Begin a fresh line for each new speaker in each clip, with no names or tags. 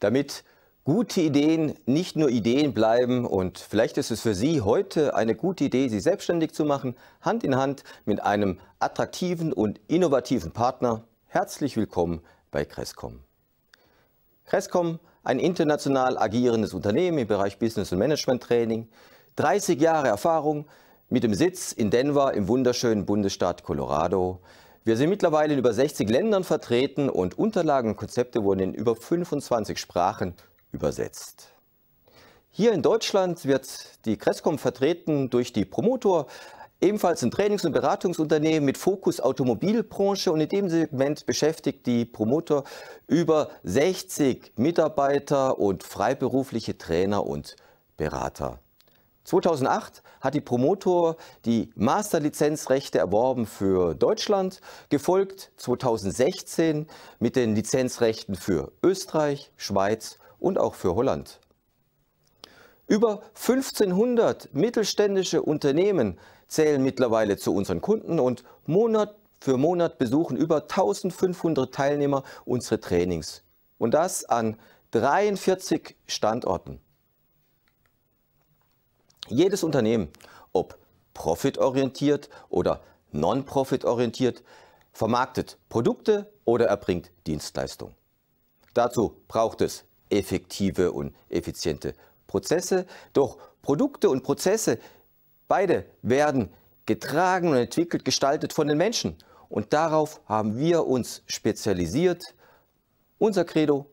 damit gute Ideen nicht nur Ideen bleiben und vielleicht ist es für Sie heute eine gute Idee, Sie selbstständig zu machen, Hand in Hand mit einem attraktiven und innovativen Partner. Herzlich willkommen bei Crescom. Crescom, ein international agierendes Unternehmen im Bereich Business und Management Training, 30 Jahre Erfahrung mit dem Sitz in Denver im wunderschönen Bundesstaat Colorado. Wir sind mittlerweile in über 60 Ländern vertreten und Unterlagen und Konzepte wurden in über 25 Sprachen übersetzt. Hier in Deutschland wird die Crescom vertreten durch die Promotor, ebenfalls ein Trainings- und Beratungsunternehmen mit Fokus Automobilbranche und in dem Segment beschäftigt die Promotor über 60 Mitarbeiter und freiberufliche Trainer und Berater. 2008 hat die Promotor die Masterlizenzrechte erworben für Deutschland, gefolgt 2016 mit den Lizenzrechten für Österreich, Schweiz und auch für Holland. Über 1500 mittelständische Unternehmen zählen mittlerweile zu unseren Kunden und Monat für Monat besuchen über 1500 Teilnehmer unsere Trainings. Und das an 43 Standorten. Jedes Unternehmen, ob profitorientiert oder non-profitorientiert, vermarktet Produkte oder erbringt Dienstleistungen. Dazu braucht es effektive und effiziente Prozesse. Doch Produkte und Prozesse, beide werden getragen und entwickelt, gestaltet von den Menschen. Und darauf haben wir uns spezialisiert. Unser Credo,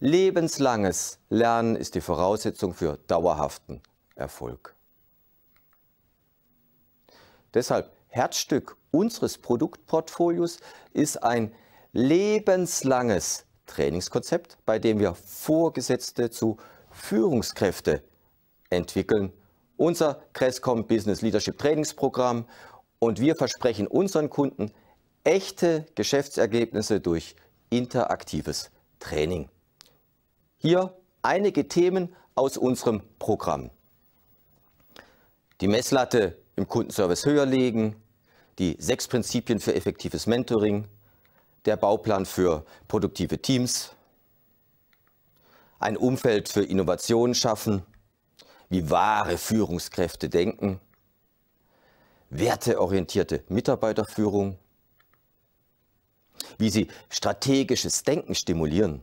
lebenslanges Lernen ist die Voraussetzung für dauerhaften Erfolg. Deshalb Herzstück unseres Produktportfolios ist ein lebenslanges Trainingskonzept, bei dem wir Vorgesetzte zu Führungskräfte entwickeln. Unser Crescom Business Leadership Trainingsprogramm und wir versprechen unseren Kunden echte Geschäftsergebnisse durch interaktives Training. Hier einige Themen aus unserem Programm die Messlatte im Kundenservice höher legen, die sechs Prinzipien für effektives Mentoring, der Bauplan für produktive Teams, ein Umfeld für Innovationen schaffen, wie wahre Führungskräfte denken, werteorientierte Mitarbeiterführung, wie sie strategisches Denken stimulieren,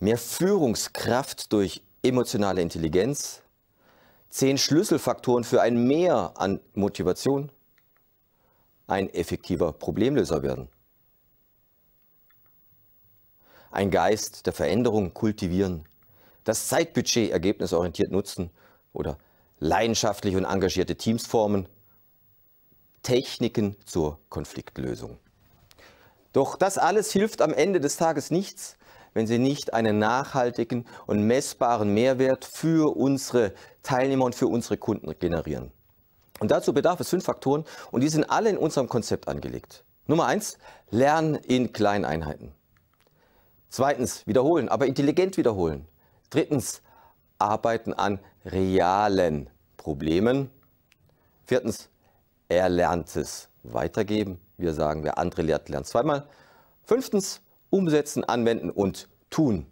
mehr Führungskraft durch emotionale Intelligenz, zehn Schlüsselfaktoren für ein Mehr an Motivation ein effektiver Problemlöser werden. Ein Geist der Veränderung kultivieren, das Zeitbudget ergebnisorientiert nutzen oder leidenschaftliche und engagierte Teams formen, Techniken zur Konfliktlösung. Doch das alles hilft am Ende des Tages nichts, wenn sie nicht einen nachhaltigen und messbaren Mehrwert für unsere Teilnehmer und für unsere Kunden generieren. Und dazu bedarf es fünf Faktoren und die sind alle in unserem Konzept angelegt. Nummer eins, lernen in Kleineinheiten. Zweitens, wiederholen, aber intelligent wiederholen. Drittens, arbeiten an realen Problemen. Viertens, erlerntes weitergeben. Wir sagen, wer andere lehrt, lernt zweimal. Fünftens, umsetzen, anwenden und tun.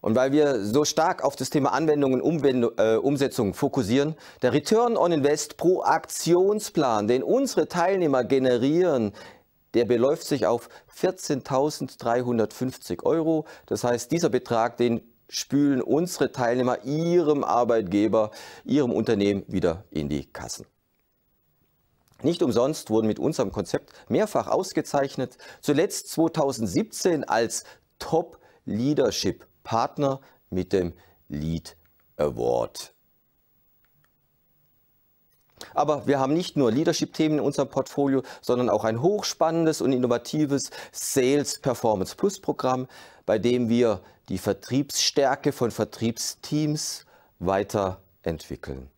Und weil wir so stark auf das Thema Anwendungen, Umwend äh, Umsetzung fokussieren, der Return on Invest pro Aktionsplan, den unsere Teilnehmer generieren, der beläuft sich auf 14.350 Euro. Das heißt, dieser Betrag, den spülen unsere Teilnehmer ihrem Arbeitgeber, ihrem Unternehmen wieder in die Kassen. Nicht umsonst wurden mit unserem Konzept mehrfach ausgezeichnet, zuletzt 2017 als Top Leadership Partner mit dem Lead Award. Aber wir haben nicht nur Leadership-Themen in unserem Portfolio, sondern auch ein hochspannendes und innovatives Sales Performance Plus Programm, bei dem wir die Vertriebsstärke von Vertriebsteams weiterentwickeln.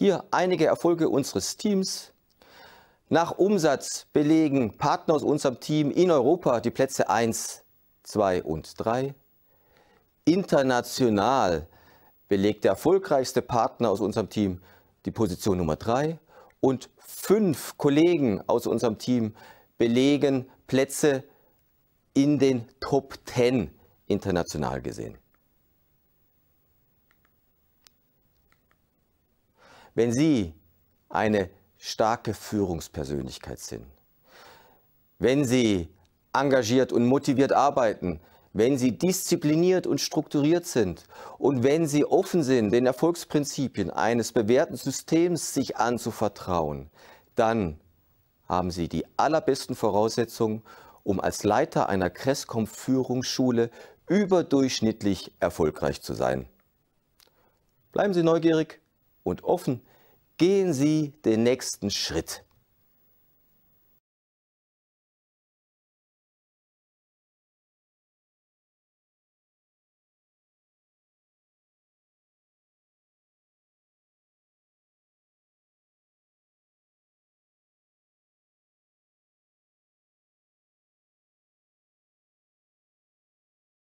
Hier einige Erfolge unseres Teams. Nach Umsatz belegen Partner aus unserem Team in Europa die Plätze 1, 2 und 3. International belegt der erfolgreichste Partner aus unserem Team die Position Nummer 3 und fünf Kollegen aus unserem Team belegen Plätze in den Top 10 international gesehen. Wenn Sie eine starke Führungspersönlichkeit sind, wenn Sie engagiert und motiviert arbeiten, wenn Sie diszipliniert und strukturiert sind und wenn Sie offen sind, den Erfolgsprinzipien eines bewährten Systems sich anzuvertrauen, dann haben Sie die allerbesten Voraussetzungen, um als Leiter einer Crescom-Führungsschule überdurchschnittlich erfolgreich zu sein. Bleiben Sie neugierig und offen gehen Sie den nächsten Schritt.